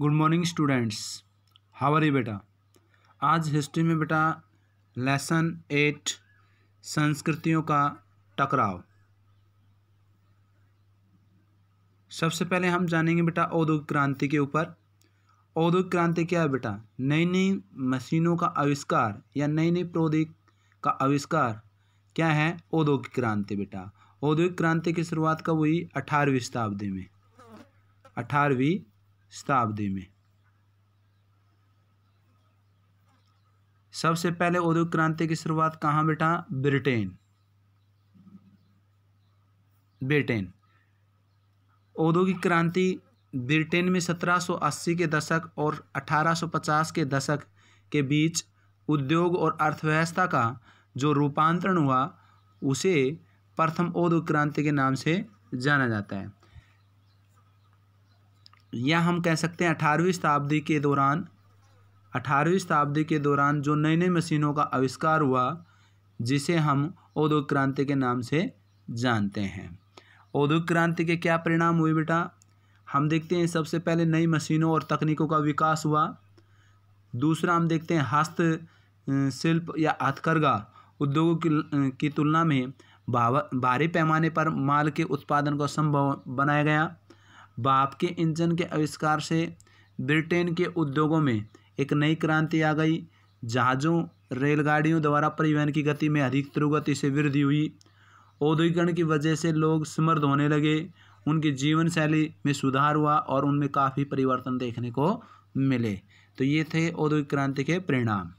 good morning students how are बेटा आज history में बेटा लेसन एट संस्कृतियों का टकराव सबसे पहले हम जानेंगे बेटा औद्योगिक क्रांति के ऊपर औद्योगिक क्रांति क्या है बेटा नई नई मशीनों का आविष्कार या नई नई प्रौद्योगिक का आविष्कार क्या है औद्योगिक क्रांति बेटा औद्योगिक क्रांति की शुरुआत कब हुई अठारहवीं शताब्दी में अठारहवीं शताब्दी में सबसे पहले औद्योगिक क्रांति की शुरुआत कहाँ बेटा ब्रिटेन ब्रिटेन औद्योगिक क्रांति ब्रिटेन में 1780 के दशक और 1850 के दशक के बीच उद्योग और अर्थव्यवस्था का जो रूपांतरण हुआ उसे प्रथम औद्योगिक क्रांति के नाम से जाना जाता है या हम कह सकते हैं अठारहवीं शताब्दी के दौरान अठारहवीं शताब्दी के दौरान जो नई नई मशीनों का आविष्कार हुआ जिसे हम औद्योगिक क्रांति के नाम से जानते हैं औद्योगिक क्रांति के क्या परिणाम हुए बेटा हम देखते हैं सबसे पहले नई मशीनों और तकनीकों का विकास हुआ दूसरा हम देखते हैं हस्त शिल्प या हथकरघा उद्योगों की, की तुलना में भारी पैमाने पर माल के उत्पादन को संभव बनाया गया बाप के इंजन के आविष्कार से ब्रिटेन के उद्योगों में एक नई क्रांति आ गई जहाज़ों रेलगाड़ियों द्वारा परिवहन की गति में अधिक त्रुगति से वृद्धि हुई औद्योगिकरण की वजह से लोग समृद्ध होने लगे उनकी जीवन शैली में सुधार हुआ और उनमें काफ़ी परिवर्तन देखने को मिले तो ये थे औद्योगिक क्रांति के परिणाम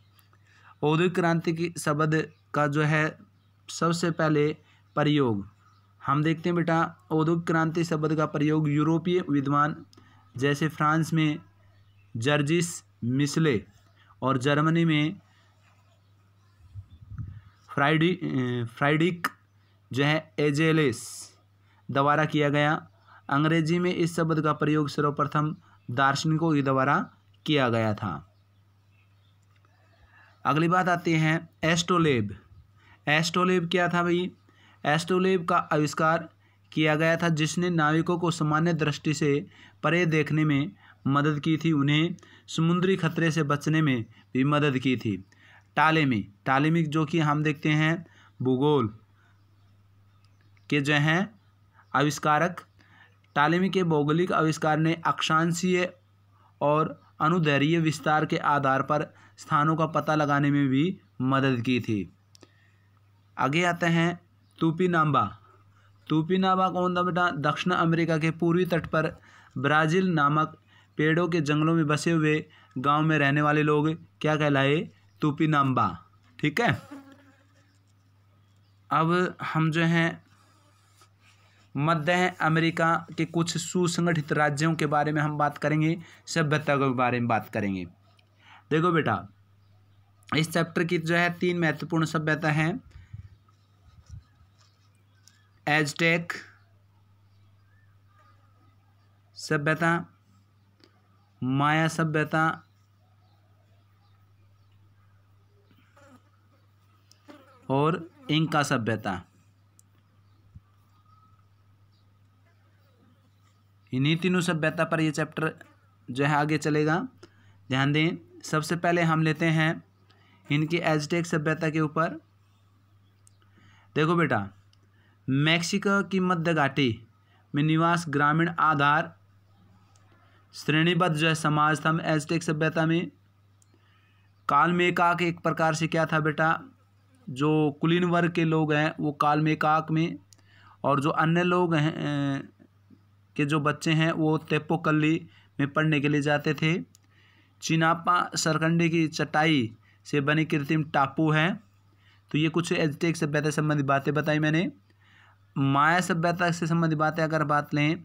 औद्योगिक क्रांति की शब्द का जो है सबसे पहले प्रयोग हम देखते हैं बेटा औद्योगिक क्रांति शब्द का प्रयोग यूरोपीय विद्वान जैसे फ्रांस में जर्जिस मिसले और जर्मनी में फ्राइडी फ्राइडिक जो है एजेलेस द्वारा किया गया अंग्रेजी में इस शब्द का प्रयोग सर्वप्रथम दार्शनिकों के द्वारा किया गया था अगली बात आती है एस्टोलेब एस्टोलेब क्या था भाई एस्ट्रोलेब का आविष्कार किया गया था जिसने नाविकों को सामान्य दृष्टि से परे देखने में मदद की थी उन्हें समुद्री खतरे से बचने में भी मदद की थी टालेमी टालेमिक जो कि हम देखते हैं भूगोल के जो हैं आविष्कारक टालेमी के भौगोलिक आविष्कार ने अक्षांशीय और अनुदैर्य विस्तार के आधार पर स्थानों का पता लगाने में भी मदद की थी आगे आते हैं तूपीनाम्बा तूपीनाम्बा कौन था बेटा दक्षिण अमेरिका के पूर्वी तट पर ब्राज़ील नामक पेड़ों के जंगलों में बसे हुए गांव में रहने वाले लोग क्या कहलाए तूपीनाम्बा ठीक है अब हम जो हैं मध्य अमेरिका के कुछ सुसंगठित राज्यों के बारे में हम बात करेंगे सभ्यता के बारे में बात करेंगे देखो बेटा इस चैप्टर की जो है तीन महत्वपूर्ण सभ्यता हैं एजटेक सभ्यता माया सभ्यता और इंका सभ्यता इन्हीं तीनों सभ्यता पर यह चैप्टर जो है आगे चलेगा ध्यान दें सबसे पहले हम लेते हैं इनकी एजटेक सभ्यता के ऊपर देखो बेटा मैक्सिको की मध्य घाटी में निवास ग्रामीण आधार श्रेणीबद्ध जो है समाज था एजटेक सभ्यता में कालमेकाक एक प्रकार से क्या था बेटा जो कुलीन वर्ग के लोग हैं वो कालमेकाक में और जो अन्य लोग हैं के जो बच्चे हैं वो तेपोकली में पढ़ने के लिए जाते थे चिनापा सरकंडी की चटाई से बनी कृत्रिम टापू है तो ये कुछ एजटेक सभ्यता संबंधी बातें बताई मैंने माया सभ्यता से संबंधित बातें अगर बात लें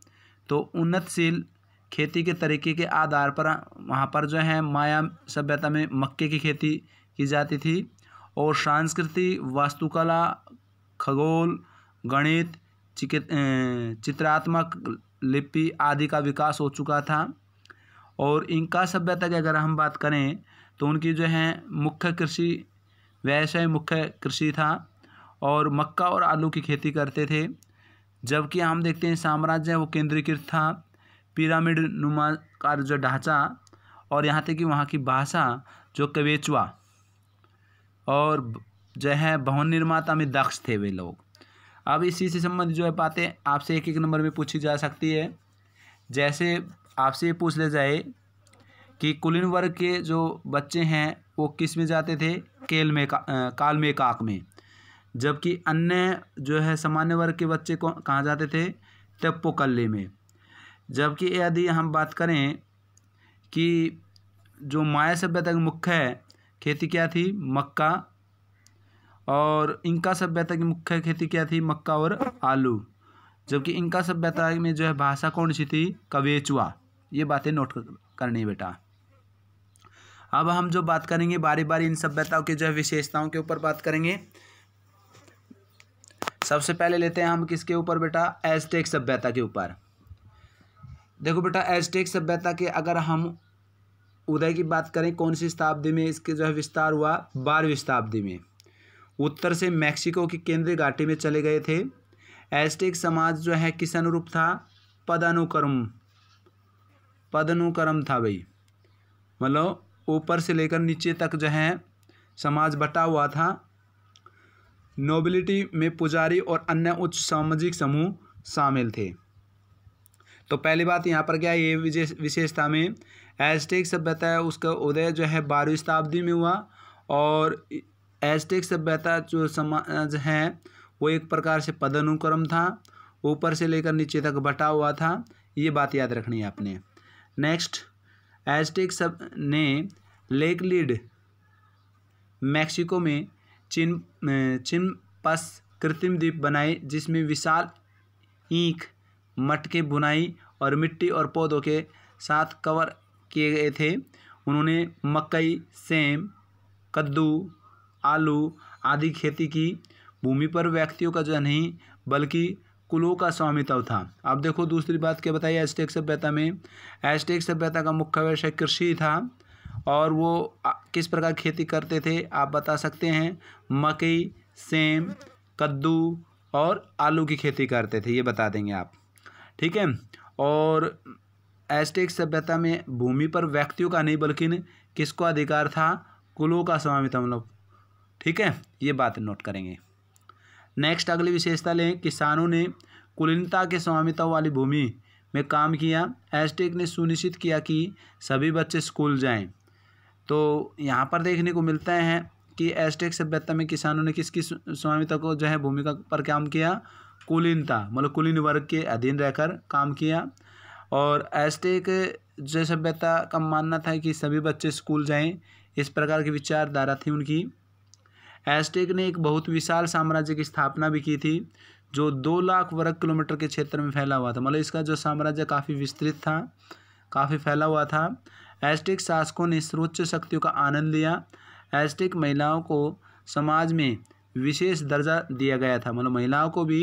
तो उन्नतशील खेती के तरीके के आधार पर वहाँ पर जो है माया सभ्यता में मक्के की खेती की जाती थी और सांस्कृति वास्तुकला खगोल गणित चित्रात्मक लिपि आदि का विकास हो चुका था और इनका सभ्यता की अगर हम बात करें तो उनकी जो है मुख्य कृषि व्यवसाय मुख्य कृषि था और मक्का और आलू की खेती करते थे जबकि हम देखते हैं साम्राज्य वो केंद्रीकृत था पिरामिड नुमा का जो ढांचा और यहाँ तक कि वहाँ की भाषा जो कवेचुआ और जो है भवन निर्माता में दक्ष थे वे लोग अब इसी से संबंधित जो है बातें आपसे एक एक नंबर में पूछी जा सकती है जैसे आपसे ये पूछ ले जाए कि कुलीन वर्ग के जो बच्चे हैं वो किस में जाते थे केल में का, काल में काक में जबकि अन्य जो है सामान्य वर्ग के बच्चे को कहाँ जाते थे टेप्पोकल्ले में जबकि यदि हम बात करें कि जो माया सभ्यता की मुख्य खेती क्या थी मक्का और इनका सभ्यता की मुख्य खेती क्या थी मक्का और आलू जबकि इनका सभ्यता में जो है भाषा कौन सी थी कवेचुआ ये बातें नोट करनी बेटा अब हम जो बात करेंगे बारी बारी इन सभ्यताओं की जो है विशेषताओं के ऊपर बात करेंगे सबसे पहले लेते हैं हम किसके ऊपर बेटा एजटेक सभ्यता के ऊपर देखो बेटा एजटेक सभ्यता के अगर हम उदय की बात करें कौन सी शताब्दी में इसके जो है विस्तार हुआ बारहवीं शताब्दी में उत्तर से मैक्सिको की केंद्रीय घाटी में चले गए थे एजटेक समाज जो है किस अनुरूप था पदानुक्रम पदानुक्रम था भाई मतलब ऊपर से लेकर नीचे तक जो है समाज बटा हुआ था नोबिलिटी में पुजारी और अन्य उच्च सामाजिक समूह शामिल थे तो पहली बात यहाँ पर क्या है ये विशेषता में एजटेक सभ्यता है उसका उदय जो है बारहवीं शताब्दी में हुआ और एजटेक सभ्यता जो समाज है वो एक प्रकार से पदानुक्रम था ऊपर से लेकर नीचे तक बटा हुआ था ये बात याद रखनी है आपने नेक्स्ट एजटेक सब ने लेक लीड मैक्सिको में चिन पस कृत्रिम द्वीप बनाए जिसमें विशाल ईख मटके बुनाई और मिट्टी और पौधों के साथ कवर किए गए थे उन्होंने मकई सेम कद्दू आलू आदि खेती की भूमि पर व्यक्तियों का जो नहीं बल्कि कुलों का स्वामित्व था अब देखो दूसरी बात क्या बताइए एस्टेक सभ्यता में एस्टेक सभ्यता का मुख्य व्यवसाय कृषि था और वो किस प्रकार खेती करते थे आप बता सकते हैं मकई सेम कद्दू और आलू की खेती करते थे ये बता देंगे आप ठीक है और एस्टेक सभ्यता में भूमि पर व्यक्तियों का नहीं बल्कि किसको अधिकार था कुलों का स्वामित्व मतलब ठीक है ये बात नोट करेंगे नेक्स्ट अगली विशेषता लें किसानों ने कुलीनता के स्वामित्व वाली भूमि में काम किया एस्टेक ने सुनिश्चित किया कि सभी बच्चे स्कूल जाएं तो यहाँ पर देखने को मिलता है कि एस्टेक सभ्यता में किसानों ने किसकी स्वामिता को जो है भूमिका पर काम किया कुलीनता मतलब कुलीन वर्ग के अधीन रहकर काम किया और एस्टेक जो सभ्यता का मानना था कि सभी बच्चे स्कूल जाएं इस प्रकार की विचारधारा थी उनकी एस्टेक ने एक बहुत विशाल साम्राज्य की स्थापना भी की थी जो दो लाख वर्ग किलोमीटर के क्षेत्र में फैला हुआ था मतलब इसका जो साम्राज्य काफ़ी विस्तृत था काफ़ी फैला हुआ था एस्टिक शासकों ने सर्वोच्च शक्तियों का आनंद लिया एस्टिक महिलाओं को समाज में विशेष दर्जा दिया गया था मतलब महिलाओं को भी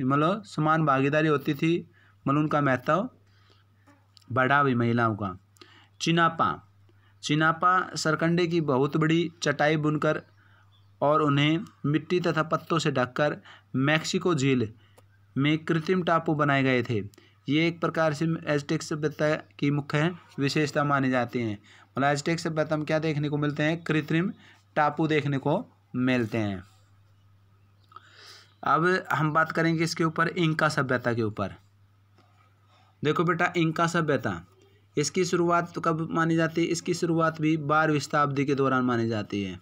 मतलब समान भागीदारी होती थी मतलब उनका महत्व बढ़ा भी महिलाओं का चिनापा चिनापा सरकंडे की बहुत बड़ी चटाई बुनकर और उन्हें मिट्टी तथा पत्तों से ढककर मैक्सिको झील में कृत्रिम टापू बनाए गए थे ये एक प्रकार से एजटेक सभ्यता की मुख्य विशेषता मानी जाती हैं मतलब एजटेक सभ्यता में क्या देखने को मिलते हैं कृत्रिम टापू देखने को मिलते हैं अब हम बात करेंगे इसके ऊपर इंका सभ्यता के ऊपर देखो बेटा इंका सभ्यता इसकी शुरुआत कब मानी जाती है इसकी शुरुआत भी बारहवीं शताब्दी के दौरान मानी जाती है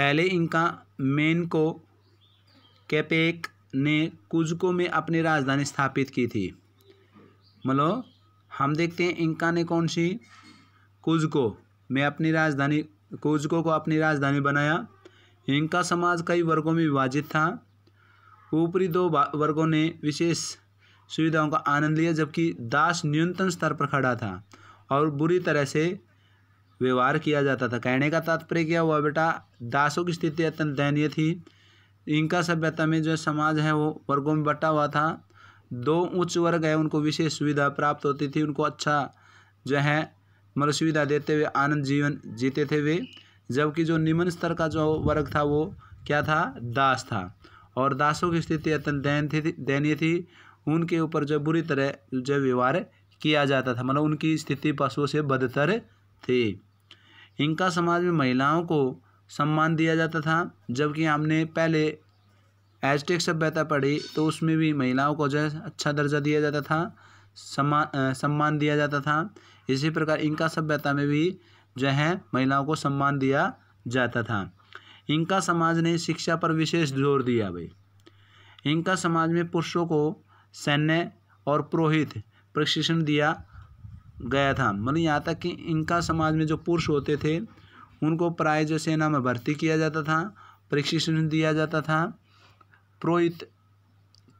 पहले इनका मेनको कैपेक ने कुजको में अपनी राजधानी स्थापित की थी मतलब हम देखते हैं इनका ने कौन सी कुजको में अपनी राजधानी कुजको को अपनी राजधानी बनाया इनका समाज कई वर्गों में विभाजित था ऊपरी दो वर्गों ने विशेष सुविधाओं का आनंद लिया जबकि दास न्यूनतम स्तर पर खड़ा था और बुरी तरह से व्यवहार किया जाता था कहने का तात्पर्य क्या हुआ बेटा दासों की स्थिति अत्यंत दयनीय थी इनका सभ्यता में जो समाज है वो वर्गों में बटा हुआ था दो उच्च वर्ग है उनको विशेष सुविधा प्राप्त होती थी उनको अच्छा जो है मतलब सुविधा देते हुए आनंद जीवन जीते थे वे जबकि जो निम्न स्तर का जो वर्ग था वो क्या था दास था और दासों की स्थिति अत्यंत दयन थी दयनीय थी उनके ऊपर जो बुरी तरह जो व्यवहार किया जाता था मतलब उनकी स्थिति पशुओं से बदतर थी इनका समाज में महिलाओं को सम्मान दिया जाता था जबकि हमने पहले एजटेक सभ्यता पढ़ी तो उसमें भी महिलाओं को जो है अच्छा दर्जा दिया जाता था सम्मान सम्मान दिया जाता था इसी प्रकार इनका सभ्यता में भी जो है महिलाओं को सम्मान दिया जाता था इनका समाज ने शिक्षा पर विशेष जोर दिया भाई इनका समाज में पुरुषों को सैन्य और पुरोहित प्रशिक्षण दिया गया था मतलब यहाँ तक कि इनका समाज में जो पुरुष होते थे उनको प्राय जो सेना में भर्ती किया जाता था प्रशिक्षण दिया जाता था प्रोहित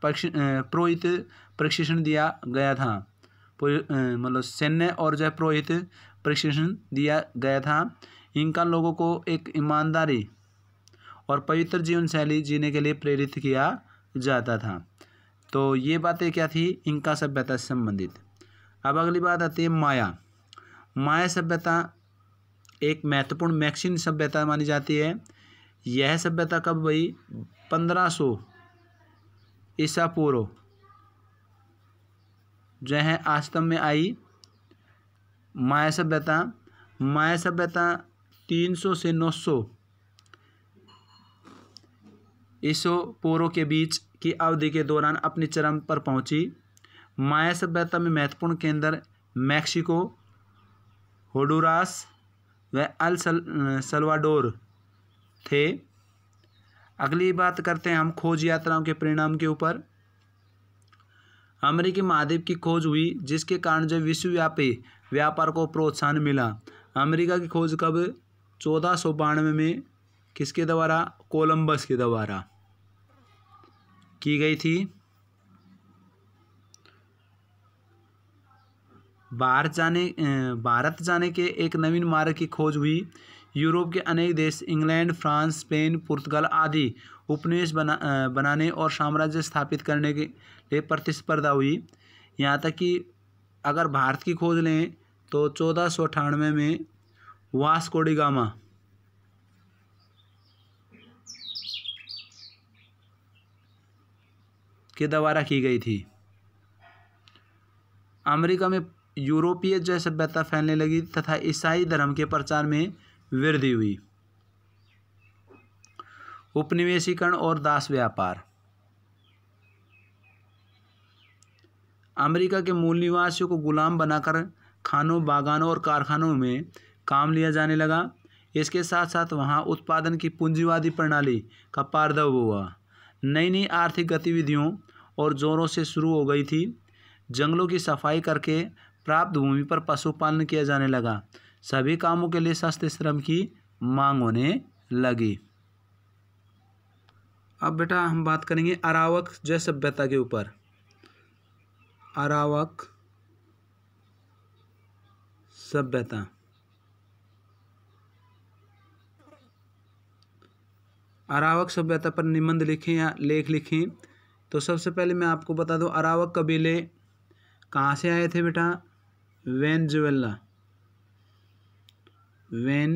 प्रोहित प्रशिक्षण दिया गया था मतलब सैन्य और जो प्रोहित प्रशिक्षण दिया गया था इनका लोगों को एक ईमानदारी और पवित्र जीवन शैली जीने के लिए प्रेरित किया जाता था तो ये बातें क्या थी इनका सभ्यता से संबंधित अब अगली बात आती है माया माया सभ्यता एक महत्वपूर्ण मैक्सिन सभ्यता मानी जाती है यह सभ्यता कब हुई पंद्रह सौ ईसा पूर्व जो है आस्तम में आई माया सभ्यता माया सभ्यता तीन सौ से नौ सौ ईसो पूर्व के बीच की अवधि के दौरान अपने चरम पर पहुंची माया सभ्यता में महत्वपूर्ण केंद्र मैक्सिको होडोरास व अल सल, सलवाडोर थे अगली बात करते हैं हम खोज यात्राओं के परिणाम के ऊपर अमेरिकी महाद्वीप की खोज हुई जिसके कारण जब विश्वव्यापी व्यापार को प्रोत्साहन मिला अमेरिका की खोज कब चौदह सौ बानवे में किसके द्वारा कोलंबस के द्वारा की गई थी बाहर जाने भारत जाने के एक नवीन मार्ग की खोज हुई यूरोप के अनेक देश इंग्लैंड फ्रांस स्पेन पुर्तगाल आदि उपनिवेश बना बनाने और साम्राज्य स्थापित करने के लिए प्रतिस्पर्धा हुई यहाँ तक कि अगर भारत की खोज लें तो चौदह सौ अठानवे में वास्कोडिगामा के द्वारा की गई थी अमेरिका में यूरोपीय जय सभ्यता फैलने लगी तथा ईसाई धर्म के प्रचार में वृद्धि हुई उपनिवेशीकरण और दास व्यापार अमेरिका के मूल निवासियों को गुलाम बनाकर खानों बागानों और कारखानों में काम लिया जाने लगा इसके साथ साथ वहां उत्पादन की पूंजीवादी प्रणाली का पारदव हुआ नई नई आर्थिक गतिविधियों और जोरों से शुरू हो गई थी जंगलों की सफाई करके प्राप्त भूमि पर पशुपालन किया जाने लगा सभी कामों के लिए सस्ते श्रम की मांग होने लगी अब बेटा हम बात करेंगे अरावक जय सभ्यता के ऊपर अरावक सभ्यता अरावक सभ्यता पर निबंध लिखें या लेख लिखें तो सबसे पहले मैं आपको बता दूं अरावक कबीले कहाँ से आए थे बेटा वेनजुएला वेन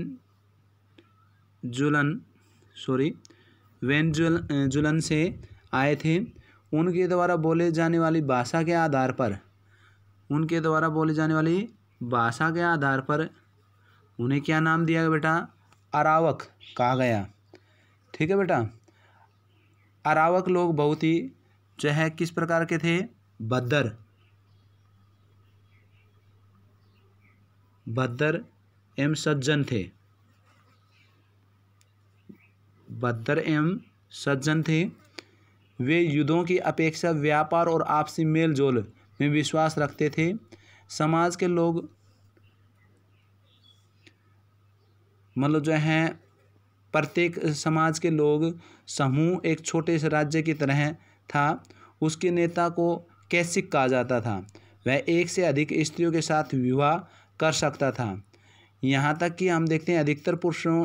जुलन सॉरी वेन जुल जुलन से आए थे उनके द्वारा बोले जाने वाली भाषा के आधार पर उनके द्वारा बोले जाने वाली भाषा के आधार पर उन्हें क्या नाम दिया बेटा अरावक कहा गया ठीक है बेटा अरावक लोग बहुत ही जो है किस प्रकार के थे बद्दर बद्दर एम सज्जन थे बद्दर एम सज्जन थे वे युद्धों की अपेक्षा व्यापार और आपसी मेल जोल में विश्वास रखते थे समाज के लोग मतलब जो हैं प्रत्येक समाज के लोग समूह एक छोटे से राज्य की तरह था उसके नेता को कैसिक कहा जाता था वह एक से अधिक स्त्रियों के साथ विवाह कर सकता था यहाँ तक कि हम देखते हैं अधिकतर पुरुषों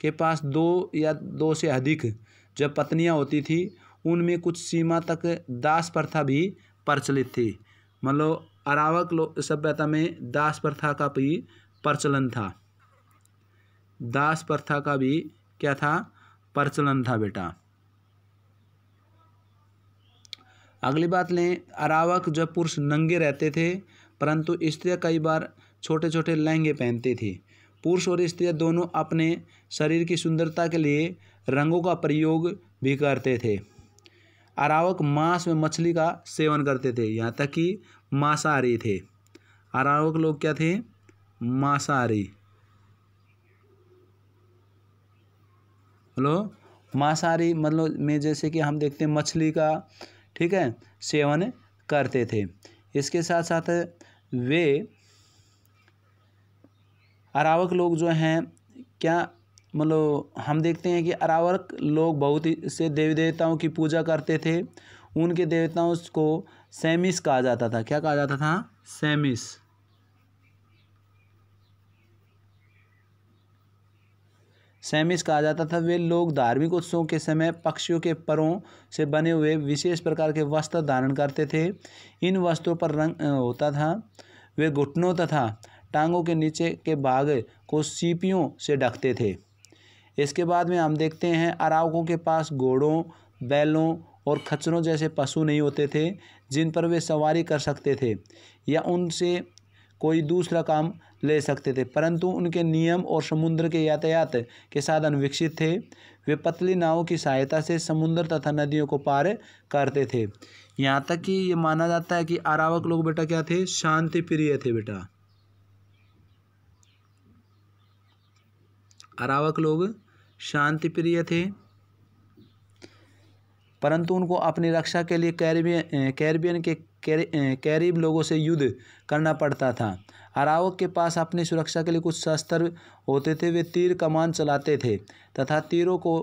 के पास दो या दो से अधिक जब पत्नियाँ होती थी उनमें कुछ सीमा तक दास प्रथा भी प्रचलित थी मतलब अरावक सभ्यता में दास प्रथा का भी प्रचलन था दास प्रथा का भी क्या था प्रचलन था बेटा अगली बात लें अरावक जब पुरुष नंगे रहते थे परंतु स्त्रियाँ कई बार छोटे छोटे लहंगे पहनते थे पुरुष और स्त्रियां दोनों अपने शरीर की सुंदरता के लिए रंगों का प्रयोग भी करते थे अरावक मांस में मछली का सेवन करते थे यहाँ तक कि मांसाहारी थे अरावक लोग क्या थे मांसाहारी हेलो मांसाहारी मतलब में जैसे कि हम देखते हैं मछली का ठीक है सेवन करते थे इसके साथ साथ वे अरावक लोग जो हैं क्या मतलब हम देखते हैं कि अरावक लोग बहुत ही से देवी देवताओं की पूजा करते थे उनके देवताओं को सेमिस कहा जाता था क्या कहा जाता था सेमिस सेमिस कहा जाता था वे लोग धार्मिक उत्सवों के समय पक्षियों के परों से बने हुए विशेष प्रकार के वस्त्र धारण करते थे इन वस्त्रों पर रंग होता था वे घुटनों तथा टांगों के नीचे के भाग को सीपियों से ढकते थे इसके बाद में हम देखते हैं अरावकों के पास घोड़ों बैलों और खच्चरों जैसे पशु नहीं होते थे जिन पर वे सवारी कर सकते थे या उनसे कोई दूसरा काम ले सकते थे परंतु उनके नियम और समुद्र के यातायात के साधन विकसित थे वे पतली नावों की सहायता से समुद्र तथा नदियों को पार करते थे यहाँ तक कि ये माना जाता है कि अरावक लोग बेटा क्या थे शांति प्रिय थे बेटा अरावक लोग शांति प्रिय थे परंतु उनको अपनी रक्षा के लिए कैरिबियन कैरिबियन के कैरिब लोगों से युद्ध करना पड़ता था अरावक के पास अपनी सुरक्षा के लिए कुछ शस्त्र होते थे वे तीर कमान चलाते थे तथा तीरों को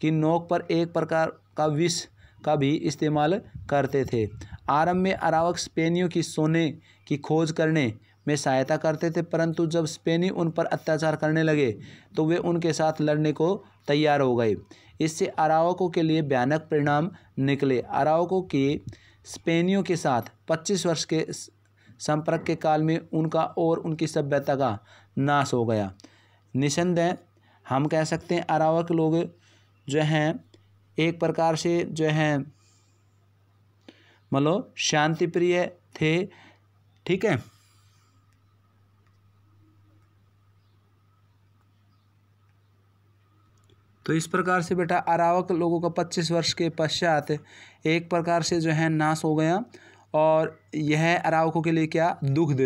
की नोक पर एक प्रकार का विष का भी इस्तेमाल करते थे आरंभ में अरावक स्पेनियों की सोने की खोज करने में सहायता करते थे परंतु जब स्पेनी उन पर अत्याचार करने लगे तो वे उनके साथ लड़ने को तैयार हो गए इससे अरावकों के लिए भयानक परिणाम निकले अरावकों के स्पेनियों के साथ 25 वर्ष के संपर्क के काल में उनका और उनकी सभ्यता का नाश हो गया निसंदेह हम कह सकते हैं अरावक लोग जो हैं एक प्रकार से जो हैं मतलब शांति प्रिय थे ठीक है तो इस प्रकार से बेटा अरावक लोगों का पच्चीस वर्ष के पश्चात एक प्रकार से जो है नाश हो गया और यह अरावकों के लिए क्या दुग्ध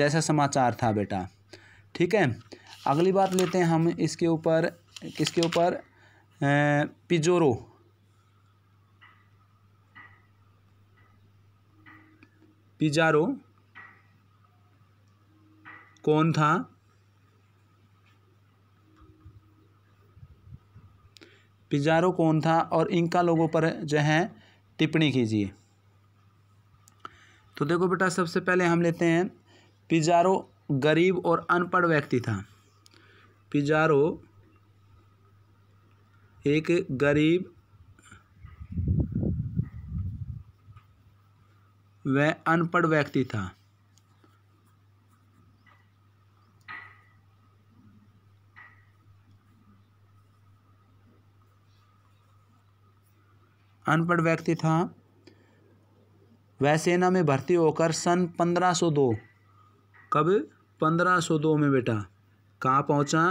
जैसा समाचार था बेटा ठीक है अगली बात लेते हैं हम इसके ऊपर किसके ऊपर पिजोरो पिजारो कौन था पिजारो कौन था और इनका लोगों पर जो है टिप्पणी कीजिए तो देखो बेटा सबसे पहले हम लेते हैं पिजारो गरीब और अनपढ़ व्यक्ति था पिजारो एक गरीब व अनपढ़ व्यक्ति था अनपढ़ व्यक्ति था वह सेना में भर्ती होकर सन 1502 कब 1502 में बेटा कहाँ पहुँचा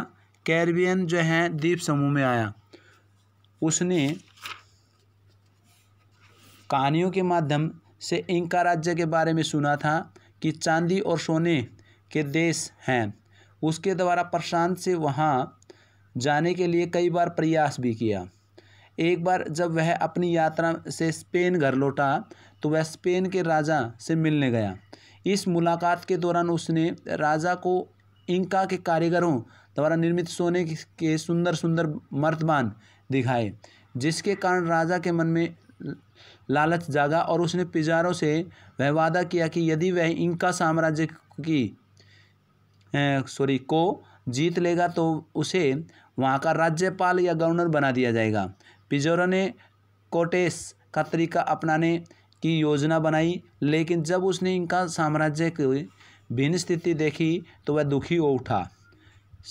कैरबियन जो है द्वीप समूह में आया उसने कहानियों के माध्यम से इंका राज्य के बारे में सुना था कि चांदी और सोने के देश हैं उसके द्वारा प्रशांत से वहाँ जाने के लिए कई बार प्रयास भी किया एक बार जब वह अपनी यात्रा से स्पेन घर लौटा तो वह स्पेन के राजा से मिलने गया इस मुलाकात के दौरान उसने राजा को इंका के कारीगरों द्वारा निर्मित सोने के सुंदर सुंदर मर्तबान दिखाए जिसके कारण राजा के मन में लालच जागा और उसने पिजारों से वह वादा किया कि यदि वह इंका साम्राज्य की सॉरी को जीत लेगा तो उसे वहाँ का राज्यपाल या गवर्नर बना दिया जाएगा पिजोरा ने कोटेस का तरीका अपनाने की योजना बनाई लेकिन जब उसने इनका साम्राज्य की भिन्न स्थिति देखी तो वह दुखी हो उठा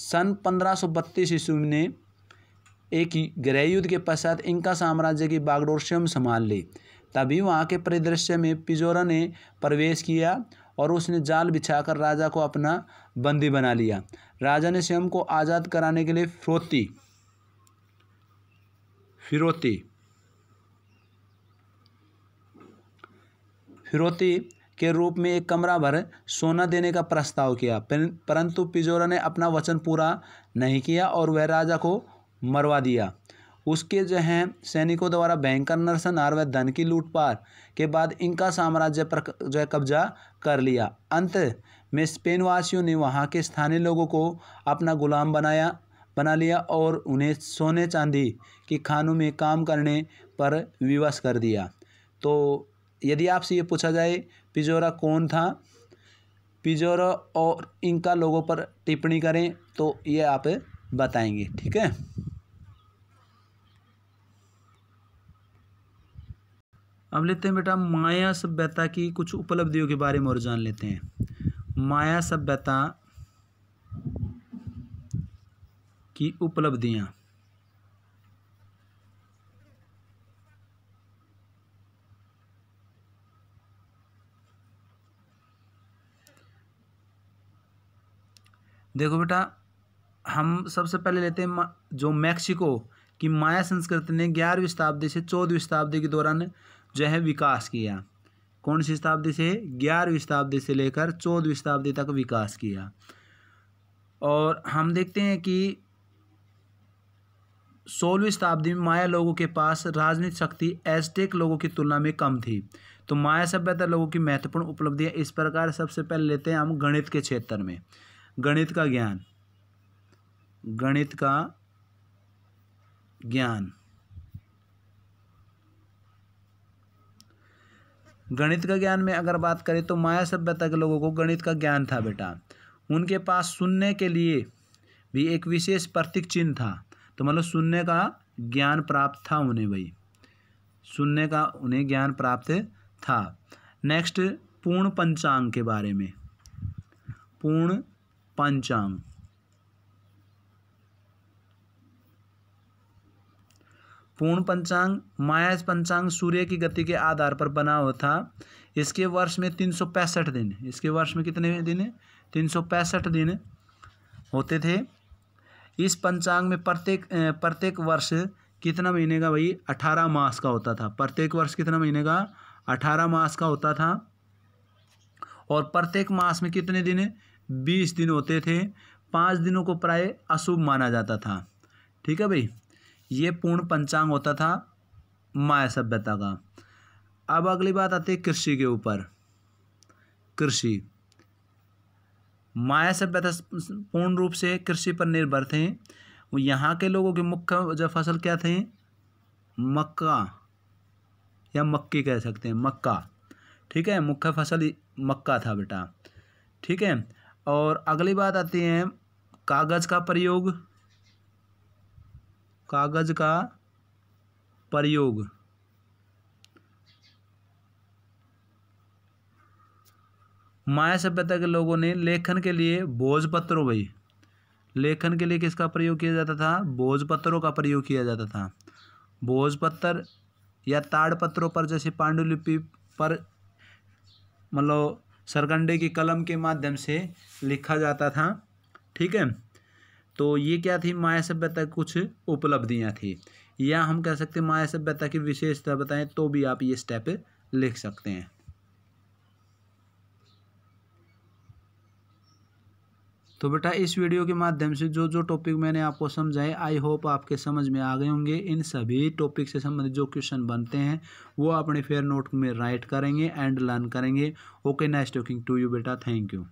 सन 1532 ईस्वी ने एक गृह युद्ध के पश्चात इनका साम्राज्य की बागडोर स्वयं संभाल ली तभी वहाँ के परिदृश्य में पिजोरा ने प्रवेश किया और उसने जाल बिछाकर राजा को अपना बंदी बना लिया राजा ने स्वयं को आज़ाद कराने के लिए फ्रोती फिरोती फिरौती के रूप में एक कमरा भर सोना देने का प्रस्ताव किया परंतु पिजोरा ने अपना वचन पूरा नहीं किया और वह राजा को मरवा दिया उसके जो हैं सैनिकों द्वारा भयंकर नरसन आर व धन की लूटपार के बाद इनका साम्राज्य पर जो है कब्जा कर लिया अंत में स्पेन वासियों ने वहाँ के स्थानीय लोगों को अपना गुलाम बनाया बना लिया और उन्हें सोने चांदी के खानों में काम करने पर विवश कर दिया तो यदि आपसे ये पूछा जाए पिजोरा कौन था पिजोरा और इनका लोगों पर टिप्पणी करें तो ये आप बताएंगे ठीक है अब लेते हैं बेटा माया सभ्यता की कुछ उपलब्धियों के बारे में और जान लेते हैं माया सभ्यता की उपलब्धियां देखो बेटा हम सबसे पहले लेते हैं जो मैक्सिको की माया संस्कृति ने ग्यारहवीं शताब्दी से चौदहवीं शताब्दी के दौरान जो है विकास किया कौन सी शताब्दी से ग्यारहवीं शताब्दी से लेकर चौदहवीं शताब्दी तक विकास किया और हम देखते हैं कि सोलहवीं शताब्दी में माया लोगों के पास राजनीतिक शक्ति एस्टेक लोगों की तुलना में कम थी तो माया सभ्यता लोगों की महत्वपूर्ण उपलब्धियाँ इस प्रकार सबसे पहले लेते हैं हम गणित के क्षेत्र में गणित का ज्ञान गणित का ज्ञान गणित का ज्ञान में अगर बात करें तो माया सभ्यता के लोगों को गणित का ज्ञान था बेटा उनके पास सुनने के लिए भी एक विशेष प्रतीक चिन्ह था तो मतलब सुनने का ज्ञान प्राप्त था उन्हें भाई सुनने का उन्हें ज्ञान प्राप्त था नेक्स्ट पूर्ण पंचांग के बारे में पूर्ण पंचांग पूर्ण पंचांग माया पंचांग सूर्य की गति के आधार पर बना हुआ था इसके वर्ष में तीन सौ पैंसठ दिन इसके वर्ष में कितने दिन तीन सौ पैंसठ दिन होते थे इस पंचांग में प्रत्येक प्रत्येक वर्ष कितना महीने का भाई अठारह मास का होता था प्रत्येक वर्ष कितना महीने का अठारह मास का होता था और प्रत्येक मास में कितने दिन बीस दिन होते थे पाँच दिनों को प्राय अशुभ माना जाता था ठीक है भाई ये पूर्ण पंचांग होता था माया सभ्यता का अब अगली बात आती है कृषि के ऊपर कृषि माया सभ्यता पूर्ण रूप से कृषि पर निर्भर थे यहाँ के लोगों की मुख्य जो फसल क्या थे मक्का या मक्की कह सकते हैं मक्का ठीक है मुख्य फसल मक्का था बेटा ठीक है और अगली बात आती है कागज़ का प्रयोग कागज़ का प्रयोग माया सभ्यता के लोगों ने लेखन के लिए भोजपत्रों भाई लेखन के लिए किसका प्रयोग किया जाता था भोजपत्रों का प्रयोग किया जाता था भोजपत्र या ताड़पत्रों पर जैसे पांडुलिपि पर मतलब सरगंडे की कलम के माध्यम से लिखा जाता था ठीक है तो ये क्या थी माया सभ्यता की कुछ उपलब्धियाँ थी या हम कह सकते हैं माया सभ्यता की विशेषता बताएं तो भी आप ये स्टेप लिख सकते हैं तो बेटा इस वीडियो के माध्यम से जो जो टॉपिक मैंने आपको समझाए आई होप आपके समझ में आ गए होंगे इन सभी टॉपिक से संबंधित जो क्वेश्चन बनते हैं वो अपने फेयर नोट में राइट करेंगे एंड लर्न करेंगे okay nice talking to you बेटा थैंक यू